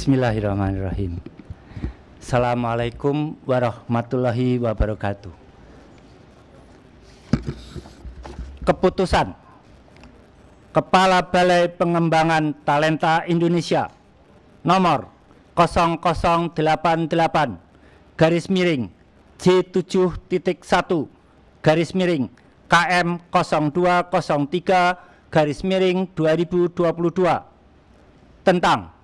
Bismillahirrahmanirrahim. Assalamualaikum warahmatullahi wabarakatuh. Keputusan Kepala Balai Pengembangan Talenta Indonesia nomor 0088 garis miring J7.1 garis miring KM 0203 garis miring 2022 tentang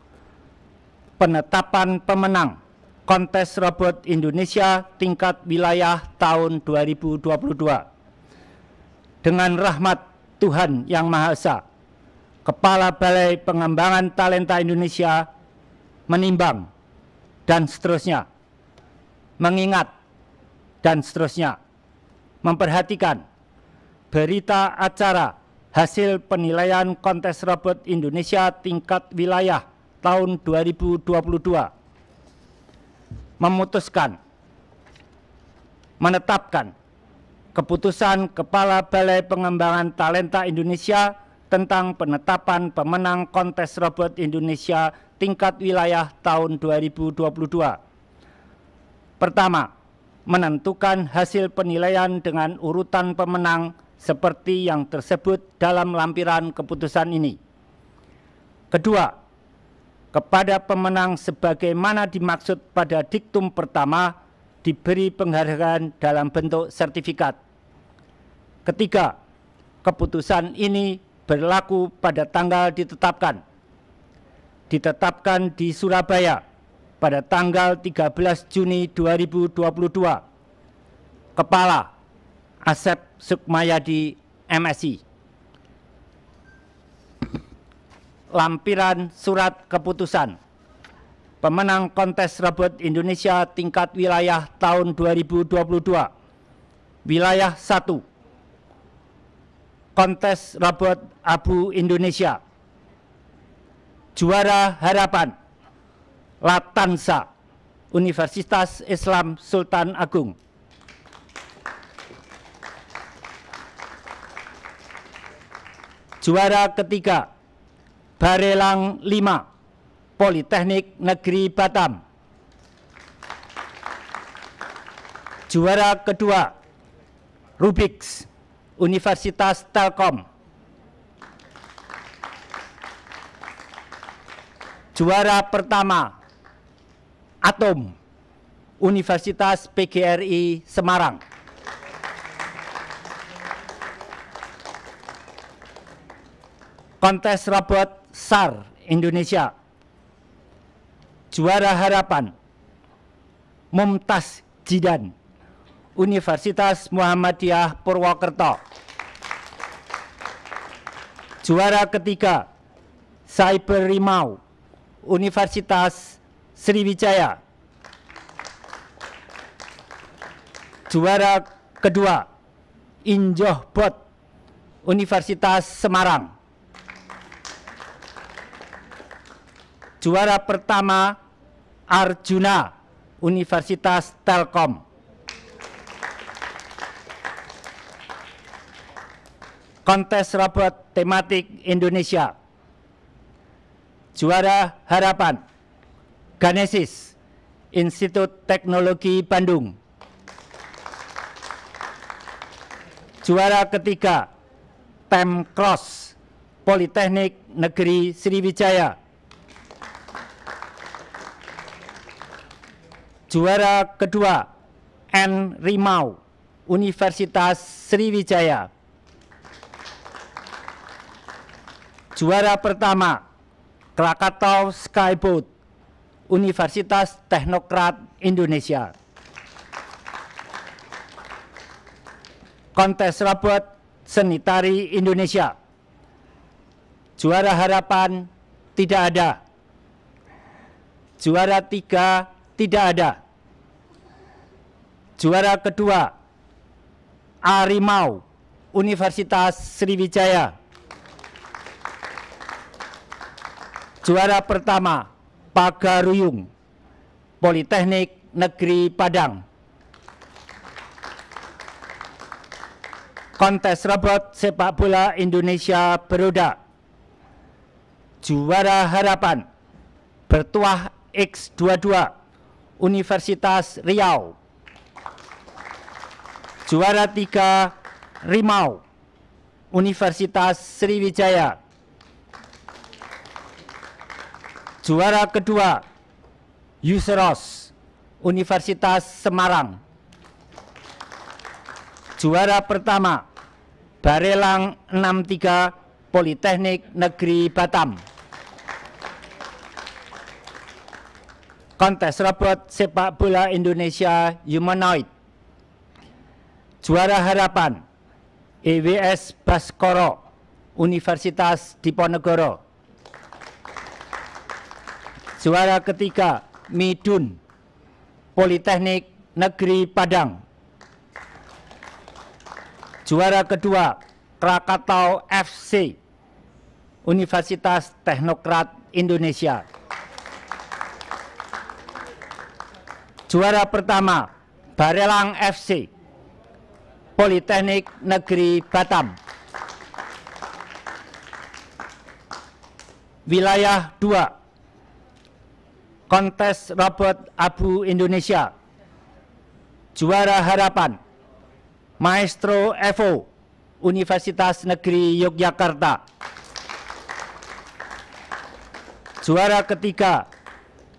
penetapan pemenang kontes robot Indonesia tingkat wilayah tahun 2022. Dengan rahmat Tuhan Yang Maha Esa, Kepala Balai Pengembangan Talenta Indonesia menimbang dan seterusnya, mengingat dan seterusnya, memperhatikan berita acara hasil penilaian kontes robot Indonesia tingkat wilayah tahun 2022 memutuskan menetapkan keputusan Kepala Balai Pengembangan Talenta Indonesia tentang penetapan pemenang kontes robot Indonesia tingkat wilayah tahun 2022. Pertama, menentukan hasil penilaian dengan urutan pemenang seperti yang tersebut dalam lampiran keputusan ini. Kedua, kepada pemenang sebagaimana dimaksud pada diktum pertama diberi penghargaan dalam bentuk sertifikat. Ketiga, keputusan ini berlaku pada tanggal ditetapkan. Ditetapkan di Surabaya pada tanggal 13 Juni 2022. Kepala Asep Sukmayadi MSI. lampiran surat keputusan pemenang kontes Robot Indonesia tingkat wilayah tahun 2022 wilayah 1 kontes Robot Abu Indonesia juara harapan Latansa Universitas Islam Sultan Agung juara ketiga Barelang 5 Politeknik Negeri Batam Juara kedua Rubiks Universitas Telkom Juara pertama Atom Universitas PGRI Semarang Kontes robot SAR Indonesia Juara Harapan Mumtaz Jidan Universitas Muhammadiyah Purwokerto Juara ketiga Cyber Rimau Universitas Sriwijaya Juara kedua Injoh Bot Universitas Semarang juara pertama Arjuna Universitas Telkom. Kontes robot tematik Indonesia. Juara harapan Ganesis Institut Teknologi Bandung. Juara ketiga Temcross Politeknik Negeri Sriwijaya. Juara kedua N. Rimau Universitas Sriwijaya Juara pertama Krakatau Skyboat Universitas Teknokrat Indonesia Kontes Robot Seni Tari Indonesia Juara harapan tidak ada Juara tiga tidak ada. Juara kedua Arimau Universitas Sriwijaya. Juara pertama Pagaruyung Politeknik Negeri Padang. Kontes robot sepak bola Indonesia Beroda. Juara harapan Bertuah X22 Universitas Riau. Juara tiga Rimau, Universitas Sriwijaya. Juara kedua Yuseros, Universitas Semarang. Juara pertama Barelang 63 Politeknik Negeri Batam. kontes robot sepak bola Indonesia humanoid. Juara harapan EWS Baskoro Universitas Diponegoro. Juara ketiga Midun Politeknik Negeri Padang. Juara kedua Krakatau FC Universitas Teknokrat Indonesia. Juara pertama Barelang FC Politeknik Negeri Batam. Wilayah 2 Kontes Robot Abu Indonesia Juara Harapan Maestro Evo Universitas Negeri Yogyakarta Juara ketiga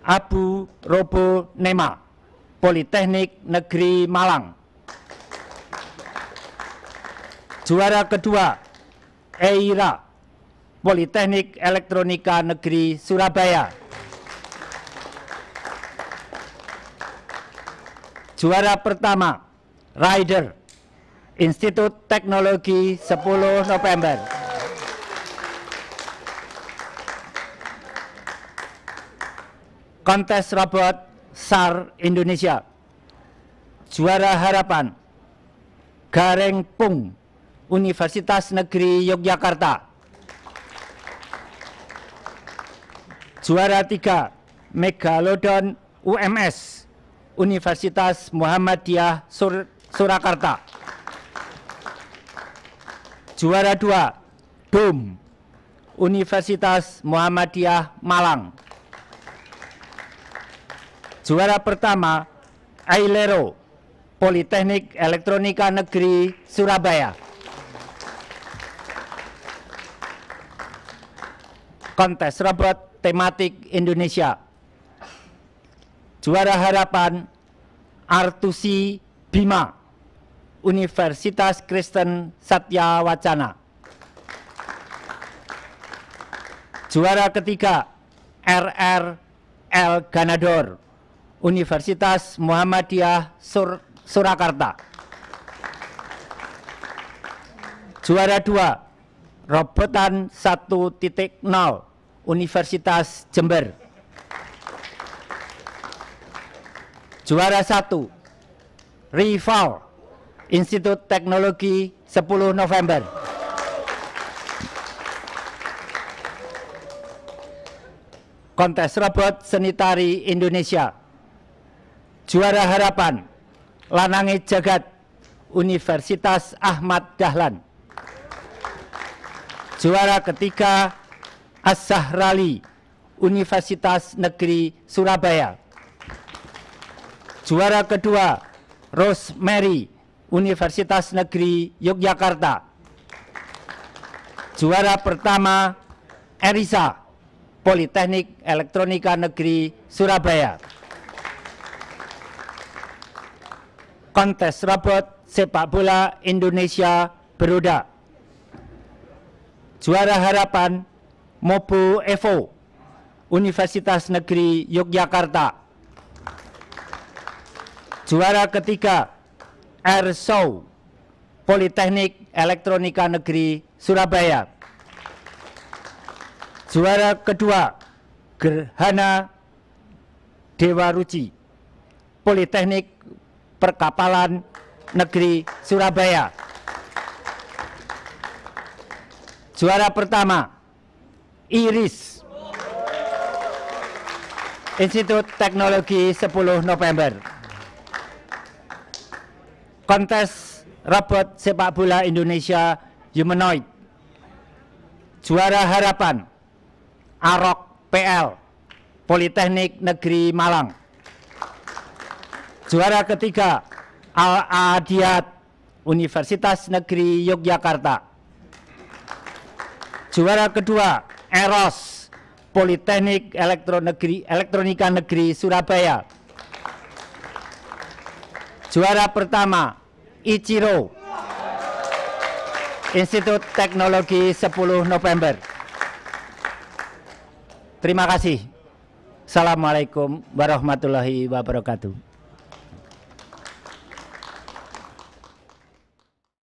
Abu Robo Nema Politeknik Negeri Malang. Juara kedua, EIRA, Politeknik Elektronika Negeri Surabaya. Juara pertama, Rider, Institut Teknologi 10 November. kontes robot SAR Indonesia Juara Harapan Gareng Pung Universitas Negeri Yogyakarta Juara 3 Megalodon UMS Universitas Muhammadiyah Sur Surakarta Juara 2 DOM Universitas Muhammadiyah Malang Juara pertama Ailero Politeknik Elektronika Negeri Surabaya. Kontes robot tematik Indonesia. Juara harapan Artusi Bima Universitas Kristen Satya Wacana. Juara ketiga RR El Ganador Universitas Muhammadiyah Sur Surakarta. Juara 2, robotan 1.0, Universitas Jember. Juara 1, rival Institut Teknologi 10 November. Kontes Robot Seni Indonesia juara harapan lanangi jagat Universitas Ahmad Dahlan juara ketiga As-Sahrali Universitas Negeri Surabaya juara kedua Rosemary Universitas Negeri Yogyakarta juara pertama Erisa Politeknik Elektronika Negeri Surabaya kontes robot sepak bola Indonesia Beroda. Juara harapan Mopo Evo Universitas Negeri Yogyakarta. Juara ketiga Erso Politeknik Elektronika Negeri Surabaya. Juara kedua Gerhana Dewa Ruci Politeknik Perkapalan Negeri Surabaya. Juara pertama, Iris. Institut Teknologi 10 November. Kontes robot sepak bola Indonesia humanoid. Juara harapan, Arok PL, Politeknik Negeri Malang. Juara ketiga al Adiat Universitas Negeri Yogyakarta. Juara kedua Eros Politeknik Elektro Negeri, Elektronika Negeri Surabaya. Juara pertama Ichiro Institut Teknologi 10 November. Terima kasih. Assalamualaikum warahmatullahi wabarakatuh.